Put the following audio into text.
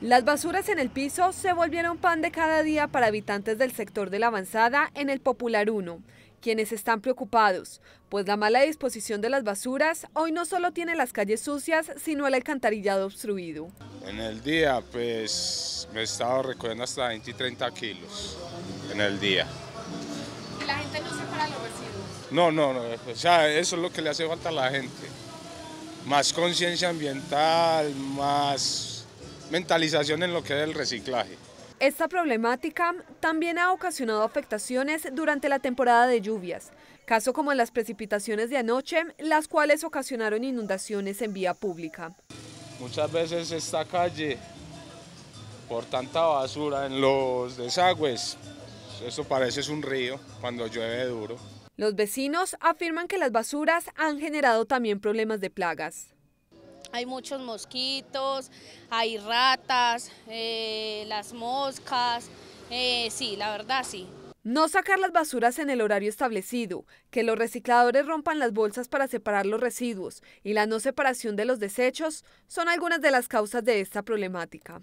Las basuras en el piso se volvieron pan de cada día para habitantes del sector de la avanzada en el Popular 1, quienes están preocupados, pues la mala disposición de las basuras hoy no solo tiene las calles sucias, sino el alcantarillado obstruido. En el día, pues, me he estado recogiendo hasta 20 y 30 kilos en el día. ¿Y la gente no se para los residuos? No, no, no, o sea, eso es lo que le hace falta a la gente. Más conciencia ambiental, más mentalización en lo que es el reciclaje. Esta problemática también ha ocasionado afectaciones durante la temporada de lluvias, caso como las precipitaciones de anoche, las cuales ocasionaron inundaciones en vía pública. Muchas veces esta calle, por tanta basura en los desagües, eso parece es un río cuando llueve duro. Los vecinos afirman que las basuras han generado también problemas de plagas. Hay muchos mosquitos, hay ratas, eh, las moscas, eh, sí, la verdad sí. No sacar las basuras en el horario establecido, que los recicladores rompan las bolsas para separar los residuos y la no separación de los desechos son algunas de las causas de esta problemática.